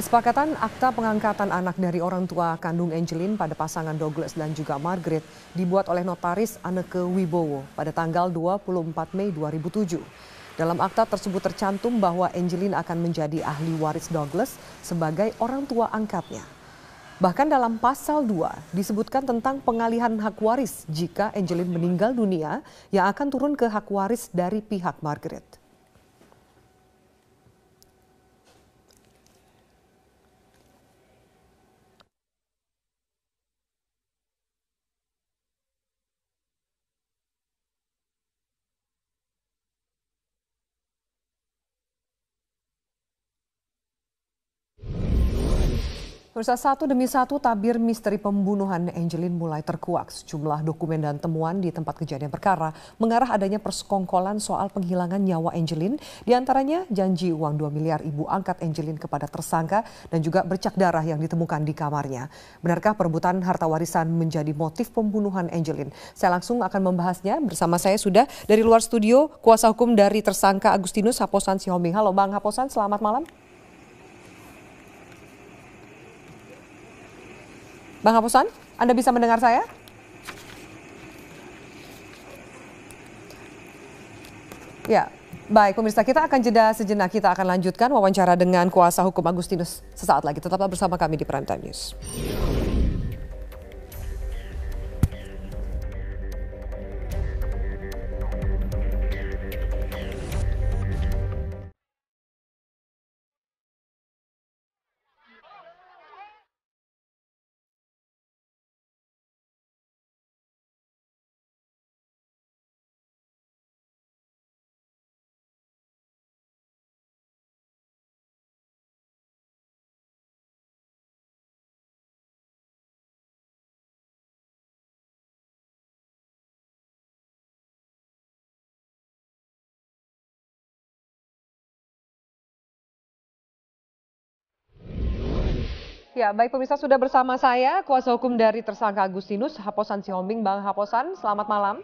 Kesepakatan akta pengangkatan anak dari orang tua kandung Angelin pada pasangan Douglas dan juga Margaret dibuat oleh notaris Aneke Wibowo pada tanggal 24 Mei 2007. Dalam akta tersebut tercantum bahwa Angelin akan menjadi ahli waris Douglas sebagai orang tua angkatnya. Bahkan dalam pasal 2 disebutkan tentang pengalihan hak waris jika Angelin meninggal dunia yang akan turun ke hak waris dari pihak Margaret. Pemirsa satu demi satu tabir misteri pembunuhan Angelin mulai terkuak. Sejumlah dokumen dan temuan di tempat kejadian perkara mengarah adanya persekongkolan soal penghilangan nyawa Angelin. Di antaranya janji uang 2 miliar ibu angkat Angelin kepada tersangka dan juga bercak darah yang ditemukan di kamarnya. Benarkah perebutan harta warisan menjadi motif pembunuhan Angelin? Saya langsung akan membahasnya bersama saya sudah dari luar studio kuasa hukum dari tersangka Agustinus Haposan Sihombing. Halo Bang Haposan, selamat malam. Bang Hapusan, Anda bisa mendengar saya? Ya, baik pemirsa kita akan jeda sejenak. Kita akan lanjutkan wawancara dengan kuasa hukum Agustinus sesaat lagi. Tetaplah bersama kami di Prime Time News. Ya, baik pemirsa sudah bersama saya kuasa hukum dari tersangka Agustinus Haposan Sihombing, Bang Haposan. Selamat malam.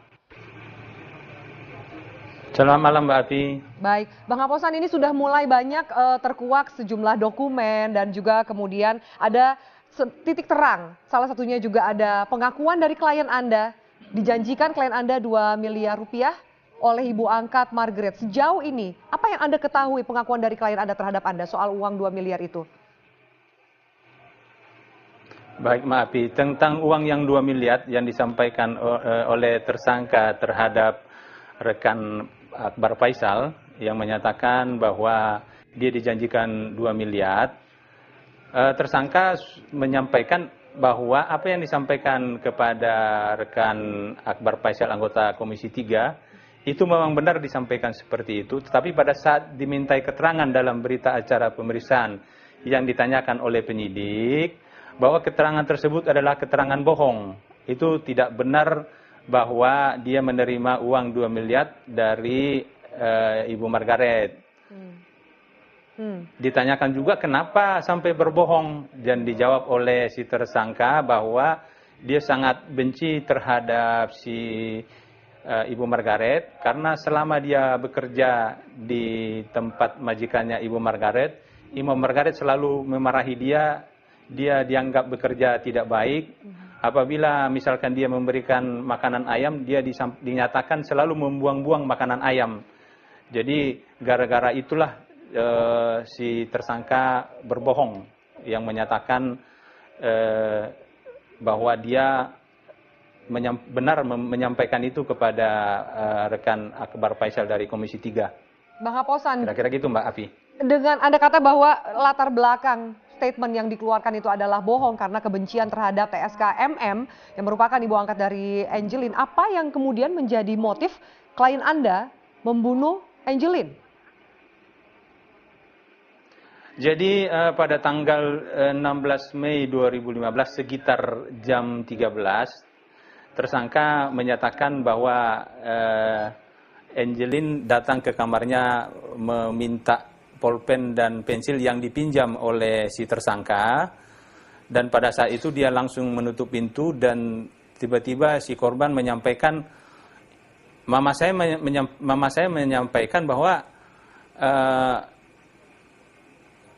Selamat malam Mbak Api. Baik, Bang Haposan ini sudah mulai banyak uh, terkuak sejumlah dokumen dan juga kemudian ada titik terang. Salah satunya juga ada pengakuan dari klien Anda. Dijanjikan klien Anda 2 miliar rupiah oleh ibu angkat Margaret. Sejauh ini, apa yang Anda ketahui pengakuan dari klien Anda terhadap Anda soal uang 2 miliar itu? Baik, maaf. Tentang uang yang 2 miliar yang disampaikan e, oleh tersangka terhadap rekan Akbar Faisal yang menyatakan bahwa dia dijanjikan 2 miliar. E, tersangka menyampaikan bahwa apa yang disampaikan kepada rekan Akbar Faisal anggota Komisi 3 itu memang benar disampaikan seperti itu, tetapi pada saat dimintai keterangan dalam berita acara pemeriksaan yang ditanyakan oleh penyidik, bahwa keterangan tersebut adalah keterangan bohong. Itu tidak benar bahwa dia menerima uang 2 miliar dari uh, Ibu Margaret. Hmm. Hmm. Ditanyakan juga kenapa sampai berbohong dan dijawab oleh si tersangka bahwa dia sangat benci terhadap si uh, Ibu Margaret karena selama dia bekerja di tempat majikannya Ibu Margaret, Ibu Margaret selalu memarahi dia dia dianggap bekerja tidak baik, apabila misalkan dia memberikan makanan ayam, dia dinyatakan selalu membuang-buang makanan ayam. Jadi gara-gara itulah e, si tersangka berbohong yang menyatakan e, bahwa dia menyam, benar menyampaikan itu kepada e, rekan Akbar Faisal dari Komisi 3. Bang Haposan. Kira-kira gitu Mbak Afi. Dengan Anda kata bahwa latar belakang statement yang dikeluarkan itu adalah bohong karena kebencian terhadap TSKMM yang merupakan ibu angkat dari Angelin. Apa yang kemudian menjadi motif klien Anda membunuh Angelin? Jadi uh, pada tanggal uh, eh, 16 Mei 2015 sekitar jam 13 tersangka menyatakan bahwa uh, eh, Angelin datang ke kamarnya meminta polpen dan pensil yang dipinjam oleh si tersangka dan pada saat itu dia langsung menutup pintu dan tiba-tiba si korban menyampaikan mama saya menyam, mama saya menyampaikan bahwa uh,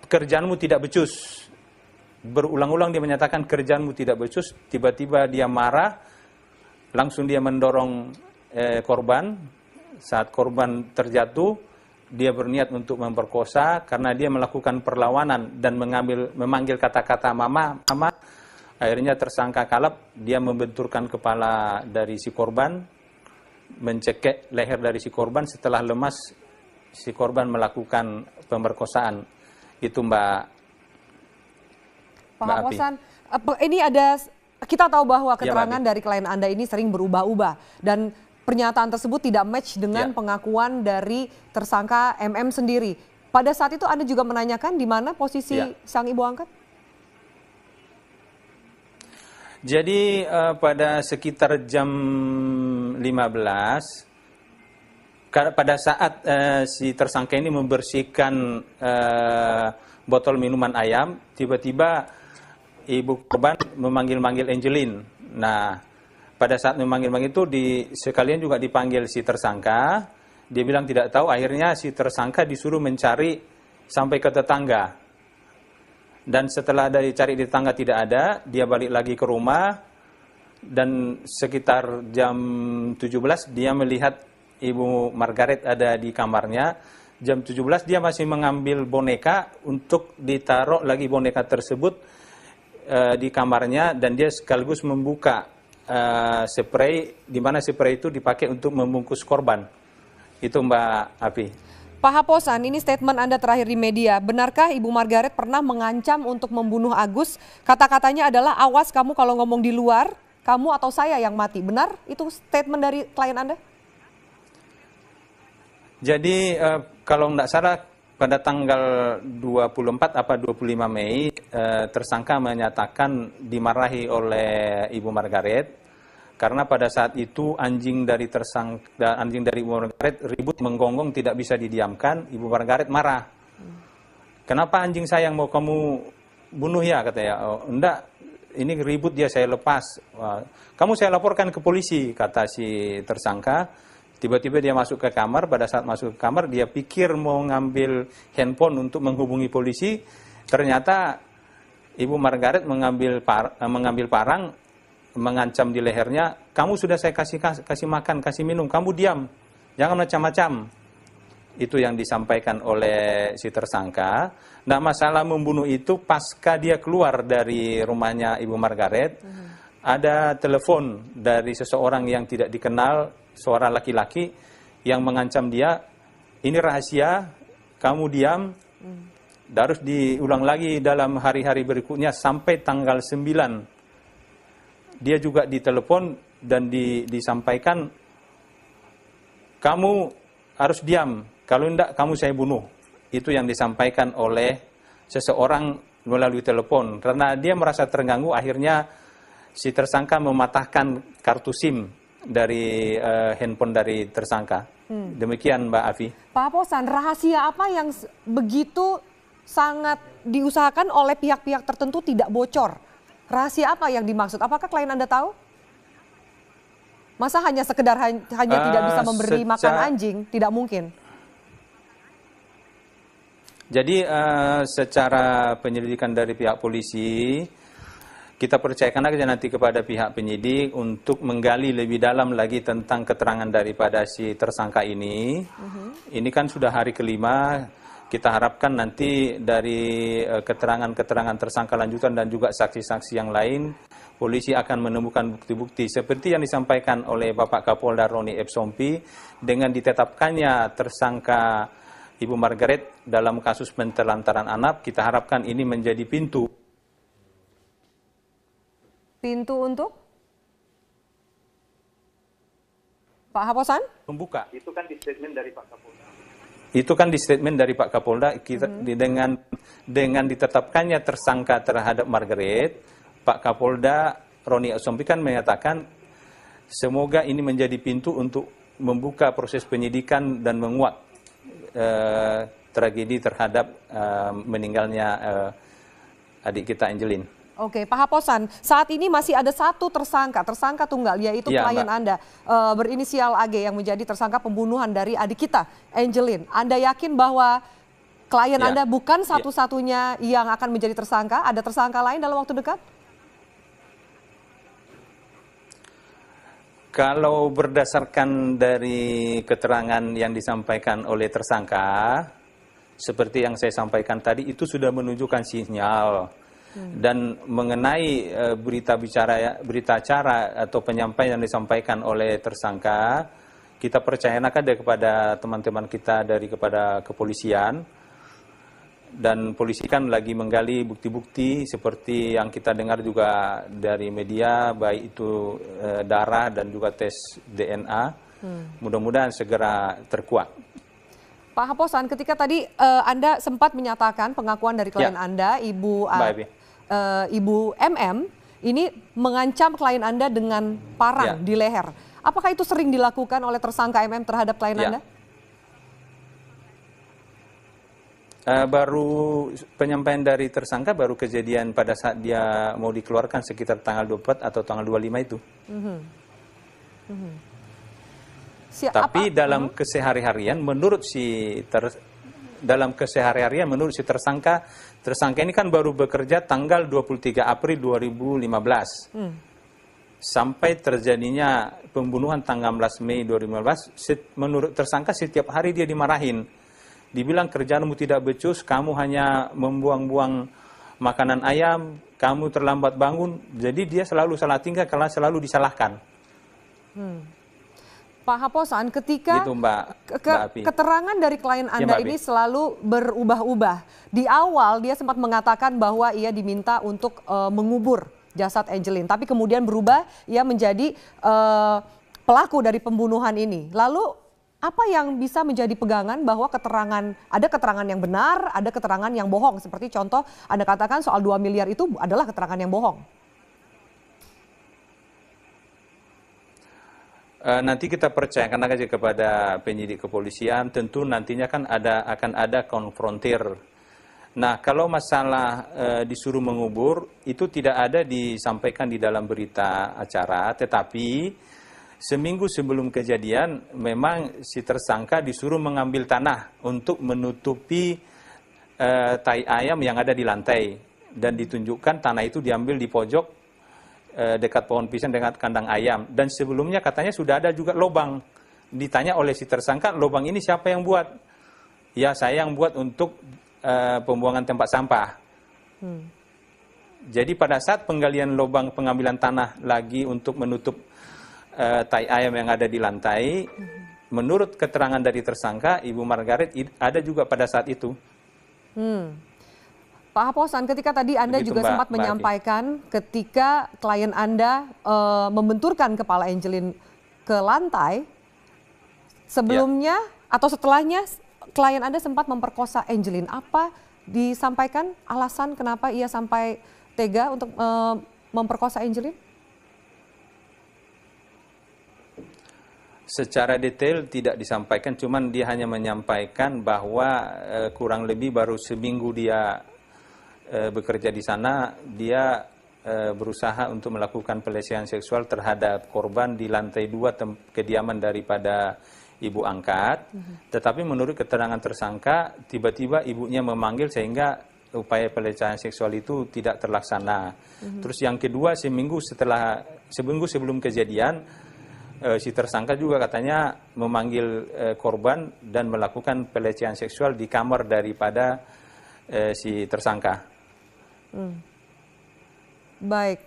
kerjaanmu tidak becus berulang-ulang dia menyatakan kerjaanmu tidak becus tiba-tiba dia marah langsung dia mendorong eh, korban saat korban terjatuh dia berniat untuk memperkosa karena dia melakukan perlawanan dan mengambil memanggil kata-kata mama mama akhirnya tersangka kalap dia membenturkan kepala dari si korban mencekek leher dari si korban setelah lemas si korban melakukan pemerkosaan itu mbak Pak eh, ini ada kita tahu bahwa iya, keterangan ya, dari klien Anda ini sering berubah-ubah dan pernyataan tersebut tidak match dengan ya. pengakuan dari tersangka MM sendiri. Pada saat itu Anda juga menanyakan di mana posisi ya. sang ibu angkat? Jadi uh, pada sekitar jam 15 pada saat uh, si tersangka ini membersihkan uh, botol minuman ayam, tiba-tiba ibu korban memanggil-manggil Angelin. Nah, pada saat memanggil-manggil itu di sekalian juga dipanggil si tersangka, dia bilang tidak tahu, akhirnya si tersangka disuruh mencari sampai ke tetangga. Dan setelah dari cari di tetangga tidak ada, dia balik lagi ke rumah dan sekitar jam 17 dia melihat Ibu Margaret ada di kamarnya. Jam 17 dia masih mengambil boneka untuk ditaruh lagi boneka tersebut eh, di kamarnya dan dia sekaligus membuka uh, spray, di mana spray itu dipakai untuk membungkus korban. Itu Mbak Api. Pak Haposan, ini statement Anda terakhir di media. Benarkah Ibu Margaret pernah mengancam untuk membunuh Agus? Kata-katanya adalah awas kamu kalau ngomong di luar, kamu atau saya yang mati. Benar itu statement dari klien Anda? Jadi eh, kalau tidak salah pada tanggal 24 apa 25 Mei, eh, tersangka menyatakan dimarahi oleh Ibu Margaret karena pada saat itu anjing dari tersangka anjing dari Ibu Margaret ribut menggonggong tidak bisa didiamkan, Ibu Margaret marah. Kenapa anjing saya yang mau kamu bunuh ya katanya. Oh, enggak, ini ribut dia saya lepas. kamu saya laporkan ke polisi kata si tersangka Tiba-tiba dia masuk ke kamar, pada saat masuk ke kamar dia pikir mau ngambil handphone untuk menghubungi polisi. Ternyata Ibu Margaret mengambil par, eh, mengambil parang, mengancam di lehernya, "Kamu sudah saya kasih kasih makan, kasih minum, kamu diam. Jangan macam-macam." Itu yang disampaikan oleh si tersangka. Nah, masalah membunuh itu pasca dia keluar dari rumahnya Ibu Margaret, mhm. ada telepon dari seseorang yang tidak dikenal Suara laki-laki yang mengancam dia, ini rahasia, kamu diam, harus diulang lagi dalam hari-hari berikutnya sampai tanggal 9. Dia juga ditelepon dan di, disampaikan, kamu harus diam, kalau tidak kamu saya bunuh. Itu yang disampaikan oleh seseorang melalui telepon. Karena dia merasa terganggu, akhirnya si tersangka mematahkan kartu SIM dari uh, handphone dari tersangka. Hmm. Demikian Mbak Afi. Pak Posan, rahasia apa yang begitu sangat diusahakan oleh pihak-pihak tertentu tidak bocor? Rahasia apa yang dimaksud? Apakah klien Anda tahu? Masa hanya sekedar hanya uh, tidak bisa memberi makan anjing? Tidak mungkin. Jadi uh, secara penyelidikan dari pihak polisi, kita percayakan saja nanti kepada pihak penyidik untuk menggali lebih dalam lagi tentang keterangan daripada si tersangka ini. Uh-huh. Ini kan sudah hari kelima, kita harapkan nanti dari uh, keterangan-keterangan tersangka lanjutan dan juga saksi-saksi yang lain, polisi akan menemukan bukti-bukti seperti yang disampaikan oleh Bapak Kapolda Roni Epsompi dengan ditetapkannya tersangka Ibu Margaret dalam kasus pentelantaran anak, kita harapkan ini menjadi pintu Pintu untuk? Pak Haposan? Membuka. Itu kan di statement dari Pak Kapolda. Itu kan di statement dari Pak Kapolda kita -hmm. dengan dengan ditetapkannya tersangka terhadap Margaret, Pak Kapolda Roni Asompi kan menyatakan semoga ini menjadi pintu untuk membuka proses penyidikan dan menguat eh, tragedi terhadap eh, meninggalnya eh, adik kita Angelin. Oke, Pak Haposan, saat ini masih ada satu tersangka, tersangka tunggal, yaitu ya, klien Mbak. Anda e, berinisial AG yang menjadi tersangka pembunuhan dari adik kita, Angelin. Anda yakin bahwa klien ya. Anda bukan iya. satu-satunya ya. yang akan menjadi tersangka? Ada tersangka lain dalam waktu dekat? Kalau berdasarkan dari keterangan yang disampaikan oleh tersangka, seperti yang saya sampaikan tadi, itu sudah menunjukkan sinyal dan mengenai e, berita bicara berita acara atau penyampaian yang disampaikan oleh tersangka kita percayakan ada kepada teman-teman kita dari kepada kepolisian dan polisi kan lagi menggali bukti-bukti seperti yang kita dengar juga dari media baik itu e, darah dan juga tes DNA hmm. mudah-mudahan segera terkuat. Pak Haposan, ketika tadi e, Anda sempat menyatakan pengakuan dari klien ya. Anda, Ibu uh, Ibu MM ini mengancam klien Anda dengan parang ya. di leher. Apakah itu sering dilakukan oleh tersangka MM terhadap klien ya. Anda? Uh, baru penyampaian dari tersangka baru kejadian pada saat dia mau dikeluarkan sekitar tanggal 24 atau tanggal 25 itu. Mm -hmm. Mm -hmm. Tapi apa? dalam mhm. kesehari-harian menurut si ter, dalam kesehari-harian menurut si tersangka Tersangka ini kan baru bekerja tanggal 23 April 2015. Hmm. Sampai terjadinya pembunuhan tanggal 16 Mei 2015, menurut tersangka setiap hari dia dimarahin. Dibilang kerjaanmu tidak becus, kamu hanya membuang-buang makanan ayam, kamu terlambat bangun. Jadi dia selalu salah tingkah karena selalu disalahkan. Hmm. Pak Haposan ketika gitu, Mbak, ke Mbak keterangan dari klien iya, Anda ya, ini selalu berubah-ubah. Di awal dia sempat mengatakan bahwa ia diminta untuk uh, mengubur jasad Angelin, tapi kemudian berubah ia menjadi uh, pelaku dari pembunuhan ini. Lalu apa yang bisa menjadi pegangan bahwa keterangan ada keterangan yang benar, ada keterangan yang bohong. Seperti contoh Anda katakan soal 2 miliar itu adalah keterangan yang bohong. Eh, nanti kita percayakan aja kepada penyidik kepolisian, tentu nantinya kan ada akan ada konfrontir. Nah, kalau masalah e, disuruh mengubur itu tidak ada disampaikan di dalam berita acara, tetapi seminggu sebelum kejadian memang si tersangka disuruh mengambil tanah untuk menutupi e, tai ayam yang ada di lantai dan ditunjukkan tanah itu diambil di pojok Eh, dekat pohon pisang dengan kandang ayam dan sebelumnya katanya sudah ada juga lobang. Ditanya oleh si tersangka, lobang ini siapa yang buat? Ya saya yang buat untuk e, pembuangan tempat sampah. Hmm. Jadi pada saat penggalian lobang pengambilan tanah lagi untuk menutup e, tai ayam yang ada di lantai, hmm. menurut keterangan dari tersangka Ibu Margaret ada juga pada saat itu. Hmm. Pak Haposan, ketika tadi Anda Begitu, juga Mbak, sempat Mbak menyampaikan Mbak ketika klien Anda e, membenturkan kepala Angelin ke lantai, sebelumnya ya. atau setelahnya klien Anda sempat memperkosa Angelin. Apa disampaikan alasan kenapa ia sampai tega untuk e, memperkosa Angelin? secara detail tidak disampaikan, cuman dia hanya menyampaikan bahwa e, kurang lebih baru seminggu dia Eh, bekerja di sana dia eh, berusaha untuk melakukan pelecehan seksual terhadap korban di lantai dua kediaman daripada ibu angkat. Mhm. Tetapi menurut keterangan tersangka, tiba-tiba ibunya memanggil sehingga upaya pelecehan seksual itu tidak terlaksana. Mhm. Terus yang kedua, seminggu setelah seminggu sebelum kejadian, eh, si tersangka juga katanya memanggil korban dan melakukan pelecehan seksual di kamar daripada si tersangka. Hmm. Baik.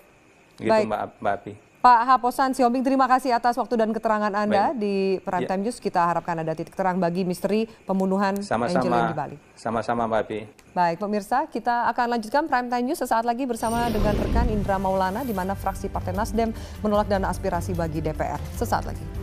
Gitu, Baik. Mbak, Mbak Api. Pak Haposan Siombing, terima kasih atas waktu dan keterangan Anda Baik. di Prime ya. Time News. Kita harapkan ada titik terang bagi misteri pembunuhan Sama -sama. Angelin di Bali. Sama-sama Mbak Api. Baik, pemirsa, kita akan lanjutkan Prime Time News sesaat lagi bersama dengan rekan Indra Maulana di mana fraksi Partai Nasdem menolak dana aspirasi bagi DPR. Sesaat lagi.